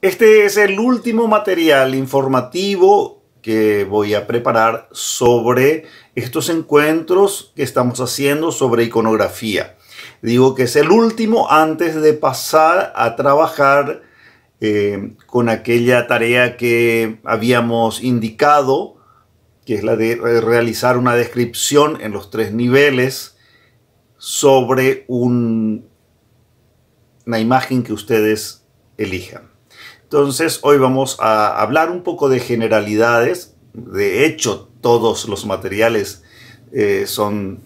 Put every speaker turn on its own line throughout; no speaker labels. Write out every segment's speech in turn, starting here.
Este es el último material informativo que voy a preparar sobre estos encuentros que estamos haciendo sobre iconografía. Digo que es el último antes de pasar a trabajar eh, con aquella tarea que habíamos indicado, que es la de realizar una descripción en los tres niveles sobre una imagen que ustedes elijan. Entonces, hoy vamos a hablar un poco de generalidades. De hecho, todos los materiales eh, son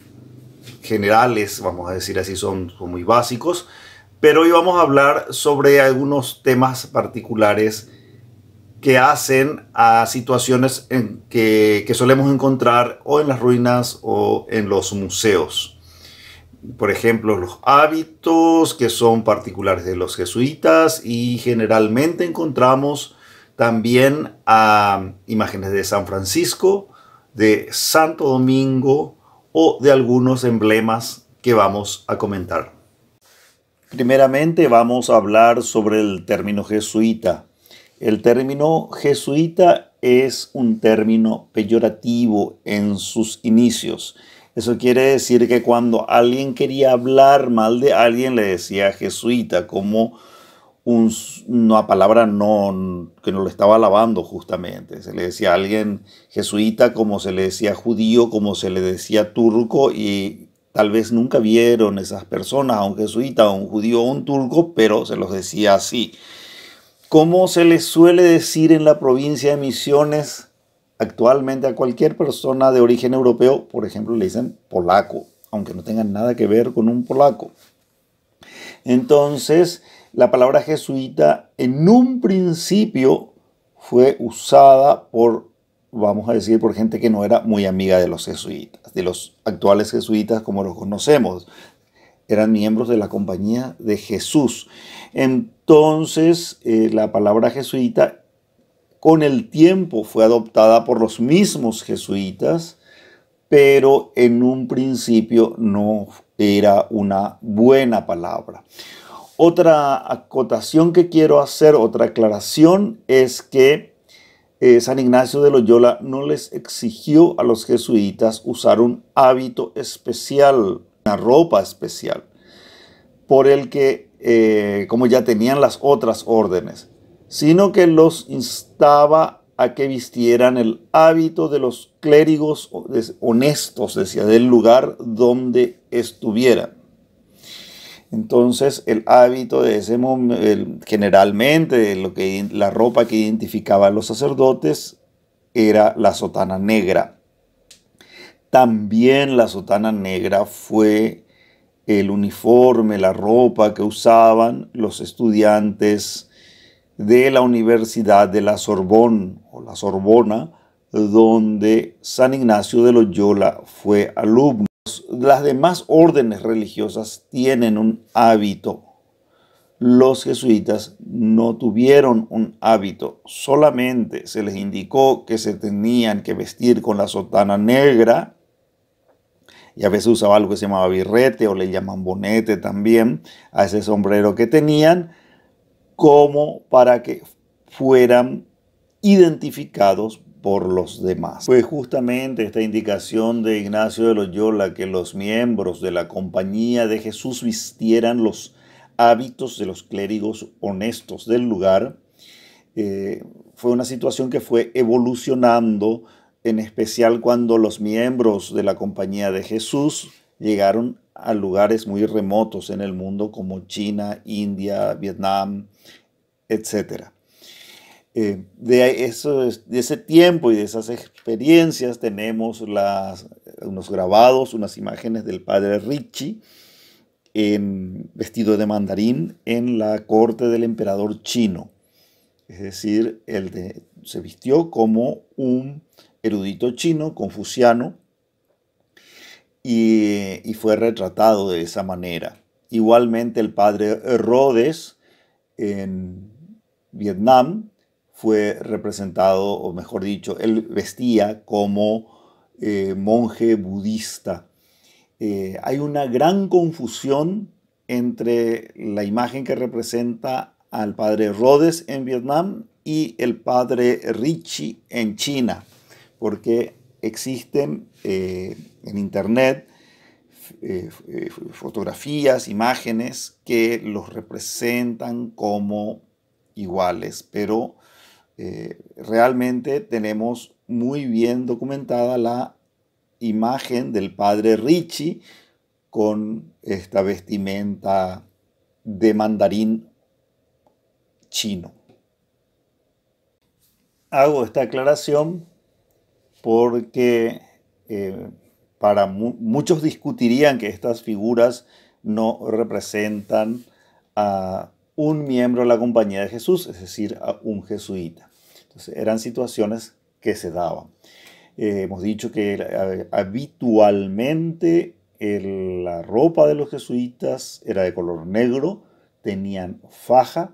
generales, vamos a decir así, son, muy básicos. Pero hoy vamos a hablar sobre algunos temas particulares que hacen a situaciones que, que, solemos encontrar o en las ruinas o en los museos por ejemplo, los hábitos que son particulares de los jesuitas y generalmente encontramos también ah, imágenes de San Francisco, de Santo Domingo o de algunos emblemas que vamos a comentar. Primeramente vamos a hablar sobre el término jesuita. El término jesuita es un término peyorativo en sus inicios eso quiere decir que cuando alguien quería hablar mal de alguien, le decía jesuita, como una palabra no, que no lo estaba alabando justamente. Se le decía a alguien jesuita, como se le decía judío, como se le decía turco, y tal vez nunca vieron esas personas, a un jesuita, a un judío o un turco, pero se los decía así. ¿Cómo se les suele decir en la provincia de Misiones, Actualmente a cualquier persona de origen europeo, por ejemplo, le dicen polaco, aunque no tengan nada que ver con un polaco. Entonces, la palabra jesuita en un principio fue usada por, vamos a decir, por gente que no era muy amiga de los jesuitas, de los actuales jesuitas como los conocemos. Eran miembros de la compañía de Jesús. Entonces, eh, la palabra jesuita con el tiempo fue adoptada por los mismos jesuitas, pero en un principio no era una buena palabra. Otra acotación que quiero hacer, otra aclaración, es que eh, San Ignacio de Loyola no les exigió a los jesuitas usar un hábito especial, una ropa especial, por el que, eh, como ya tenían las otras órdenes, sino que los instaba a que vistieran el hábito de los clérigos honestos, decía, del lugar donde estuvieran. Entonces el hábito de ese momento, generalmente lo que, la ropa que identificaba a los sacerdotes era la sotana negra. También la sotana negra fue el uniforme, la ropa que usaban los estudiantes de la Universidad de la Sorbón o la Sorbona, donde San Ignacio de Loyola fue alumno. Las demás órdenes religiosas tienen un hábito. Los jesuitas no tuvieron un hábito, solamente se les indicó que se tenían que vestir con la sotana negra, y a veces usaba algo que se llamaba birrete o le llaman bonete también, a ese sombrero que tenían, como para que fueran identificados por los demás. Fue justamente esta indicación de Ignacio de Loyola que los miembros de la compañía de Jesús vistieran los hábitos de los clérigos honestos del lugar. Eh, fue una situación que fue evolucionando, en especial cuando los miembros de la compañía de Jesús llegaron a lugares muy remotos en el mundo como China, India, Vietnam, etc. Eh, de, eso, de ese tiempo y de esas experiencias tenemos las, unos grabados, unas imágenes del padre Ricci en, vestido de mandarín en la corte del emperador chino. Es decir, él se vistió como un erudito chino, confuciano, y, fue retratado de esa manera. Igualmente el padre Rhodes en Vietnam fue representado, o mejor dicho, él vestía como eh, monje budista. Eh, hay una gran confusión entre la imagen que representa al padre Rhodes en Vietnam y el padre Richie en China, porque existen eh, en internet eh, eh, fotografías, imágenes que los representan como iguales, pero eh, realmente tenemos muy bien documentada la imagen del padre Richie con esta vestimenta de mandarín chino. Hago esta aclaración porque para muchos discutirían que estas figuras no representan a un miembro de la compañía de Jesús, es decir, a un jesuita. Entonces eran situaciones que se daban. Eh, hemos dicho que habitualmente la ropa de los jesuitas era de color negro, tenían faja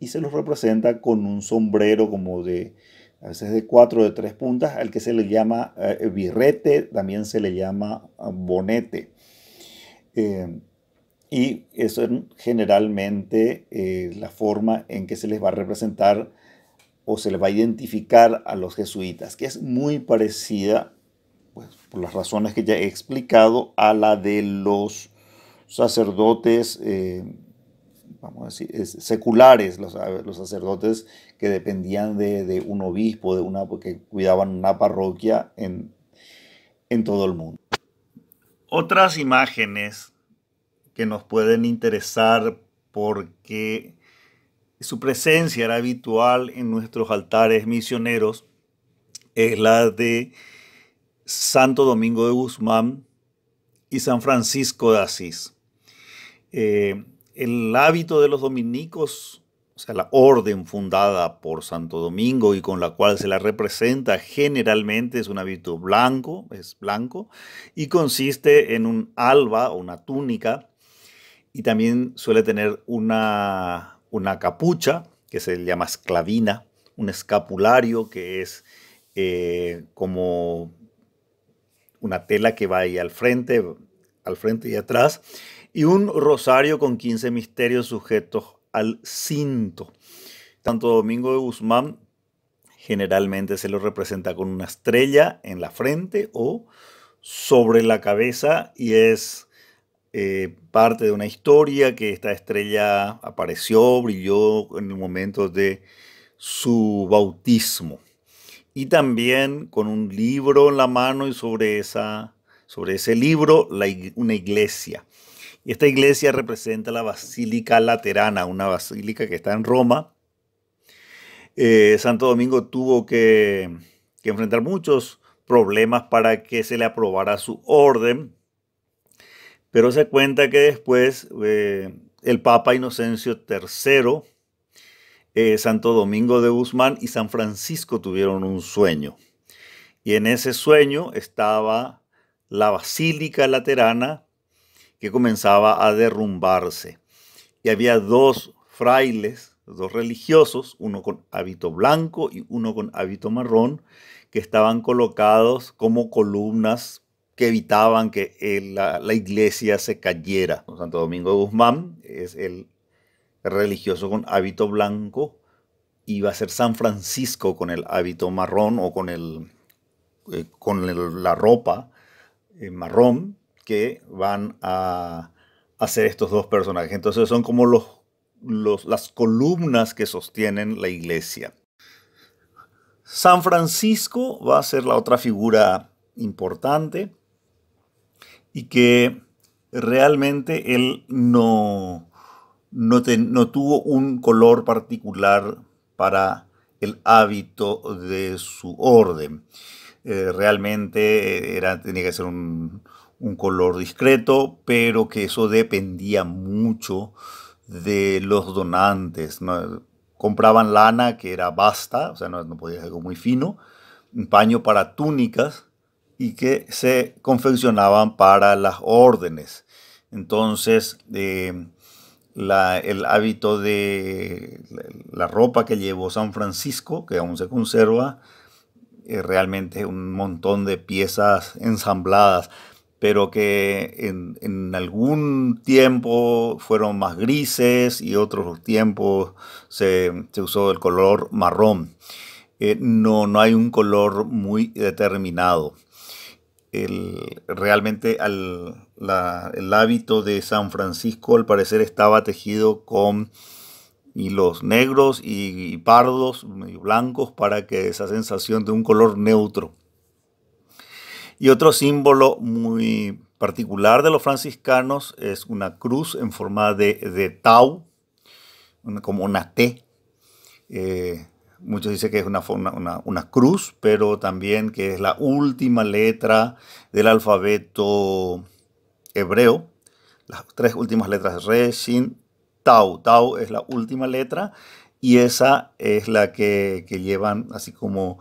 y se los representa con un sombrero como de, a veces de cuatro o de tres puntas, al que se le llama eh, birrete, también se le llama ah, bonete. Eh, y eso es generalmente eh, la forma en que se les va a representar o se les va a identificar a los jesuitas, que es muy parecida, pues, por las razones que ya he explicado, a la de los sacerdotes vamos a decir, seculares, los, sacerdotes que dependían de, un obispo, de una, que cuidaban una parroquia en, en todo el mundo. Otras imágenes que nos pueden interesar porque su presencia era habitual en nuestros altares misioneros es la de Santo Domingo de Guzmán y San Francisco de Asís. Eh, el hábito de los dominicos, o sea, la orden fundada por Santo Domingo y con la cual se la representa generalmente es un hábito blanco, es blanco, y consiste en un alba o una túnica, y también suele tener una, una capucha, que se llama esclavina, un escapulario, que es eh, como una tela que va ahí al frente, al frente y atrás, y un rosario con 15 misterios sujetos al cinto. Santo Domingo de Guzmán generalmente se lo representa con una estrella en la frente o sobre la cabeza y es eh, parte de una historia que esta estrella apareció, brilló en el momento de su bautismo. Y también con un libro en la mano y sobre, ese libro una iglesia esta iglesia representa la Basílica Laterana, una basílica que está en Roma. Eh, Santo Domingo tuvo que, enfrentar muchos problemas para que se le aprobara su orden, pero se cuenta que después eh, el Papa Inocencio III, eh, Santo Domingo de Guzmán y San Francisco tuvieron un sueño. Y en ese sueño estaba la Basílica Laterana que comenzaba a derrumbarse. Y había dos frailes, dos religiosos, uno con hábito blanco y uno con hábito marrón, que estaban colocados como columnas que evitaban que eh, la, iglesia se cayera. Santo Domingo de Guzmán es el religioso con hábito blanco Iba a ser San Francisco con el hábito marrón o con, el, eh, con la ropa eh, marrón que van a hacer estos dos personajes. Entonces son como los, las columnas que sostienen la iglesia. San Francisco va a ser la otra figura importante y que realmente él no, no, no tuvo un color particular para el hábito de su orden. Eh, realmente era, tenía que ser un, un color discreto, pero que eso dependía mucho de los donantes. Compraban lana que era basta, o sea, no, podía ser algo muy fino, un paño para túnicas y que se confeccionaban para las órdenes. Entonces, eh, el hábito de la, ropa que llevó San Francisco, que aún se conserva, es realmente un montón de piezas ensambladas pero que en, algún tiempo fueron más grises y otros tiempos se, usó el color marrón. Eh, no, hay un color muy determinado. El, realmente el hábito de San Francisco al parecer estaba tejido con hilos negros y, y pardos, y blancos, para que esa sensación de un color neutro. Y otro símbolo muy particular de los franciscanos es una cruz en forma de, tau, como una T. Eh, muchos dicen que es una, una, cruz, pero también que es la última letra del alfabeto hebreo. Las tres últimas letras, Re, Shin, Tau. Tau es la última letra y esa es la que, llevan así como...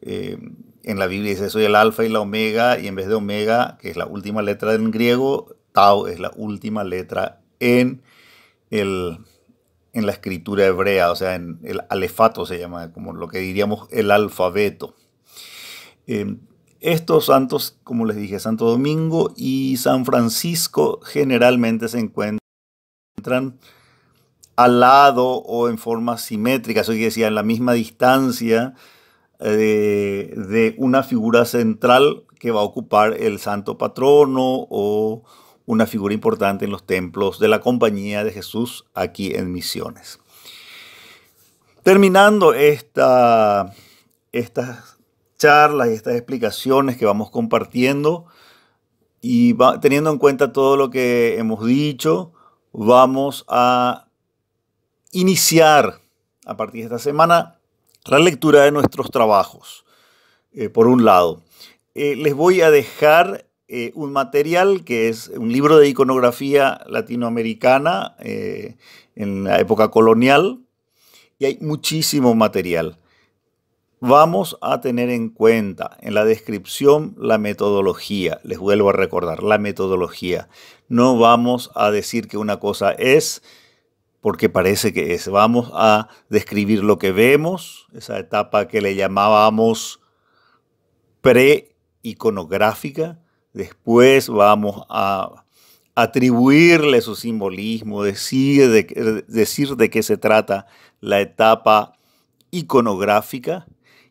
Eh, en la Biblia dice, soy el alfa y la omega, y en vez de omega, que es la última letra en griego, tau es la última letra en, en la escritura hebrea, o sea, en el alefato se llama, como lo que diríamos el alfabeto. Em, estos santos, como les dije, Santo Domingo y San Francisco generalmente se encuentran al lado o en forma simétrica, eso quiere decir, en la misma distancia eh, de, una figura central que va a ocupar el santo patrono o una figura importante en los templos de la Compañía de Jesús aquí en Misiones. Terminando esta, estas charlas y estas explicaciones que vamos compartiendo y teniendo en cuenta todo lo que hemos dicho, vamos a iniciar a partir de esta semana la lectura de nuestros trabajos, eh, por un lado. Eh, les voy a dejar eh, un material que es un libro de iconografía latinoamericana en la época colonial y hay muchísimo material. Vamos a tener en cuenta en la descripción la metodología. Les vuelvo a recordar, la metodología. No vamos a decir que una cosa es porque parece que es. Vamos a describir lo que vemos, esa etapa que le llamábamos pre-iconográfica. Después vamos a atribuirle su simbolismo, decir de, decir de qué se trata la etapa iconográfica.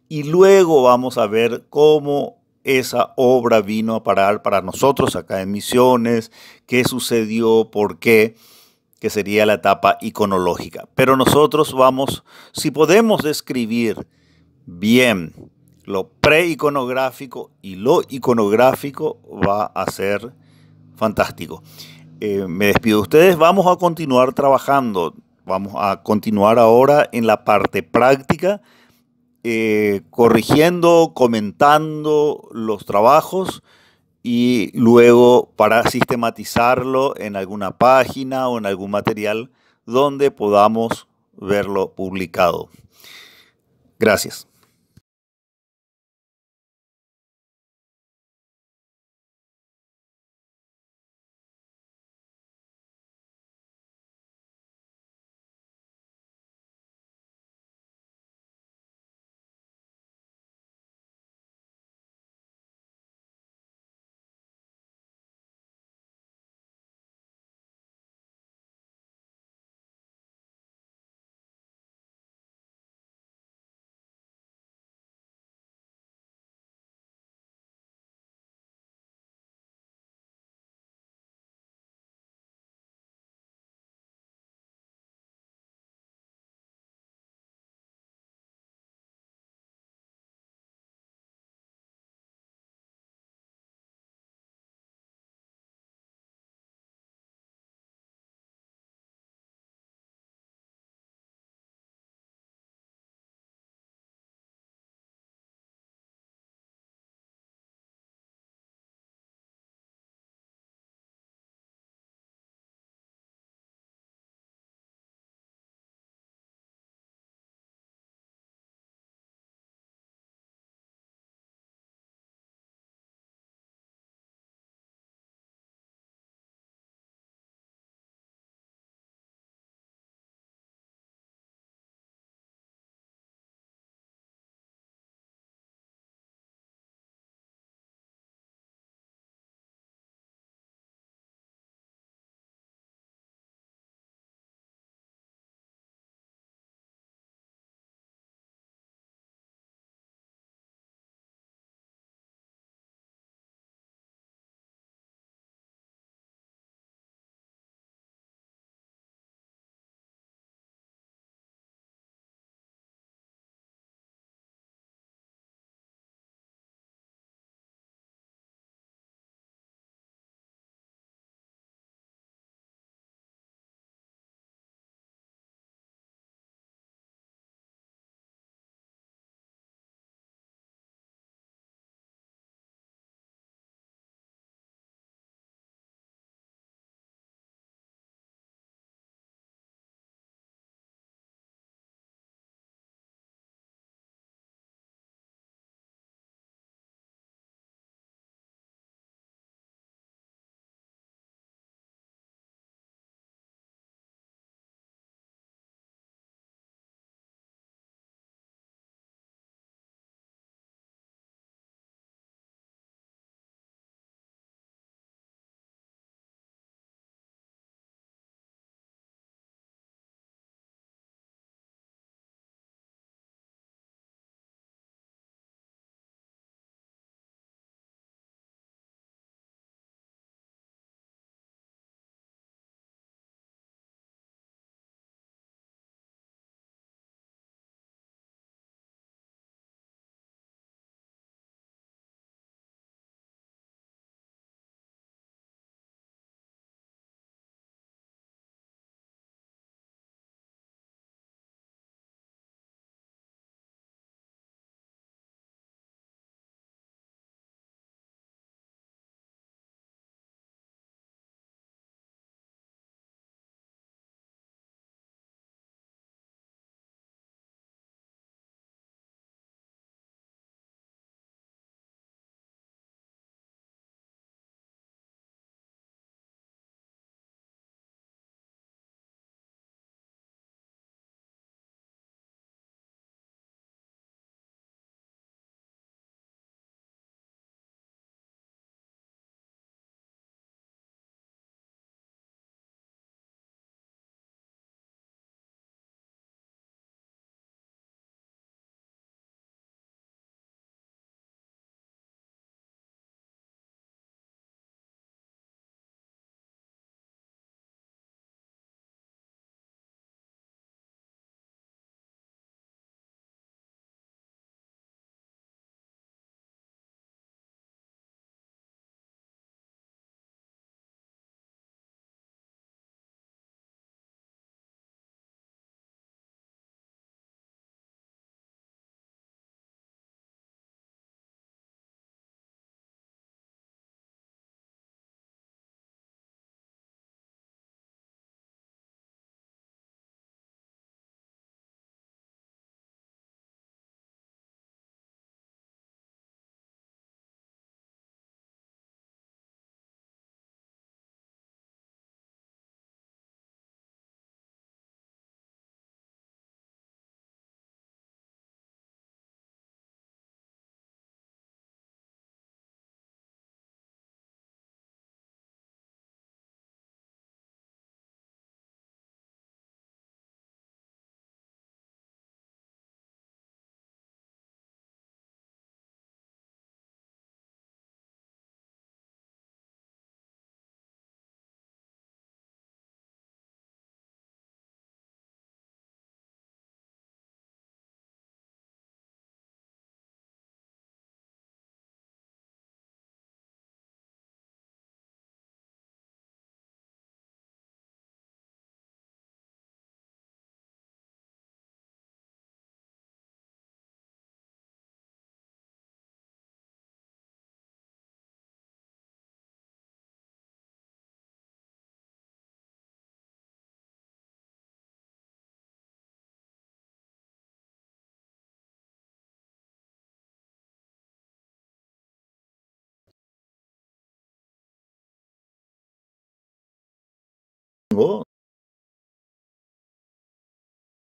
Y luego vamos a ver cómo esa obra vino a parar para nosotros acá en Misiones, qué sucedió, por qué que sería la etapa iconológica. Pero nosotros vamos, si podemos describir bien lo pre-iconográfico y lo iconográfico, va a ser fantástico. Eh, me despido de ustedes, vamos a continuar trabajando, vamos a continuar ahora en la parte práctica, eh, corrigiendo, comentando los trabajos y luego para sistematizarlo en alguna página o en algún material donde podamos verlo publicado. Gracias.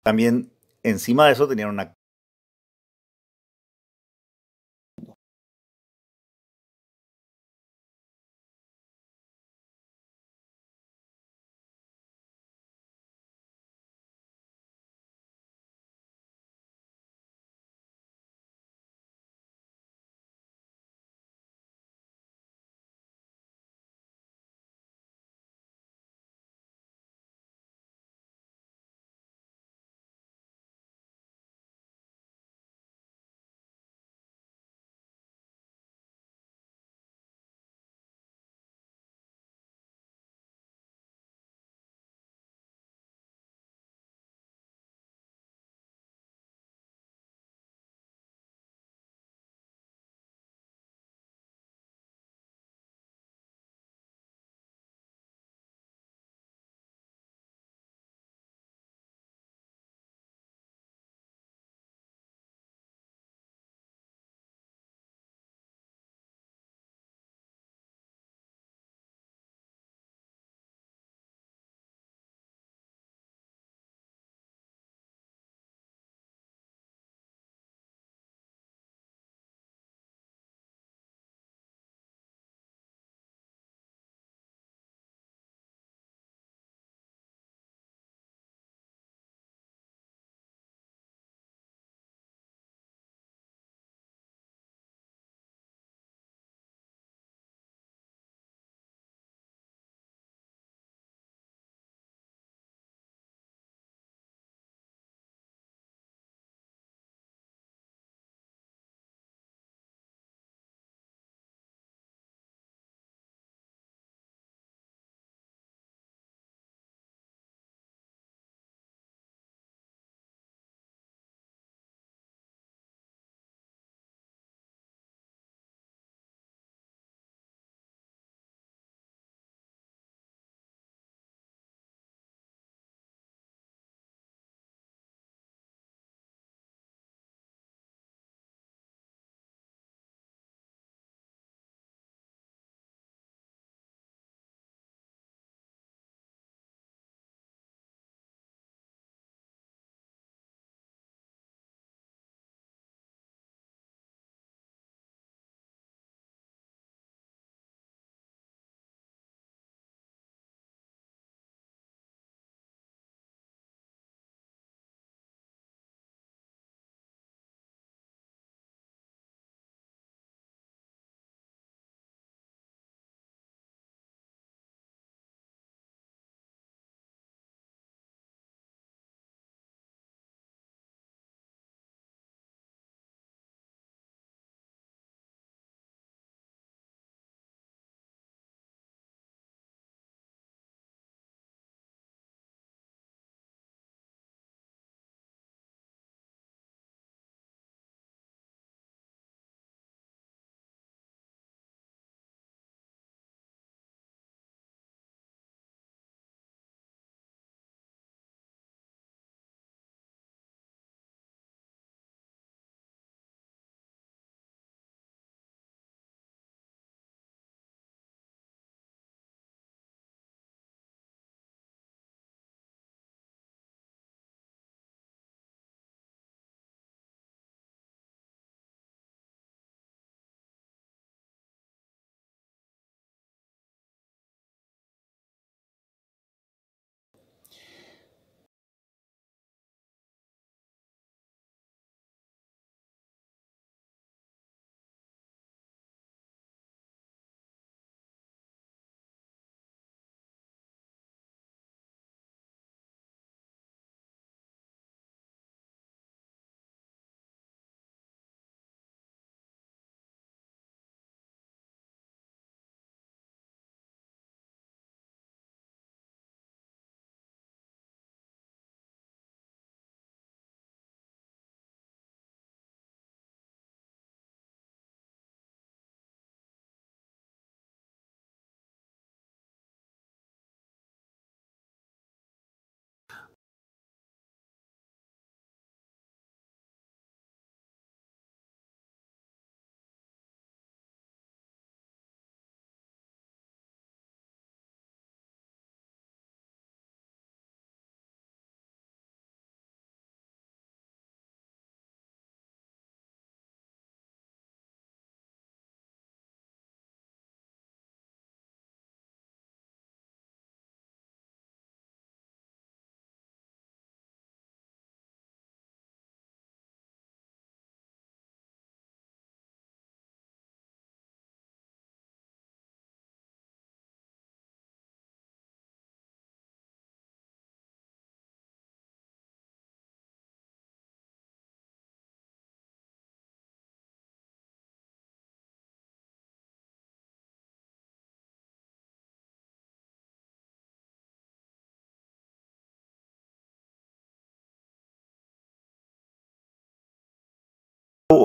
También encima de eso tenían una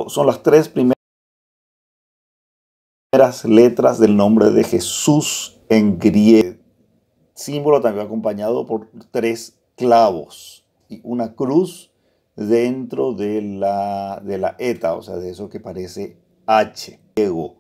son las tres primeras letras del nombre de Jesús en griego. Símbolo también acompañado por tres clavos y una cruz dentro de la, de la eta, o sea, de eso que parece H. Ego.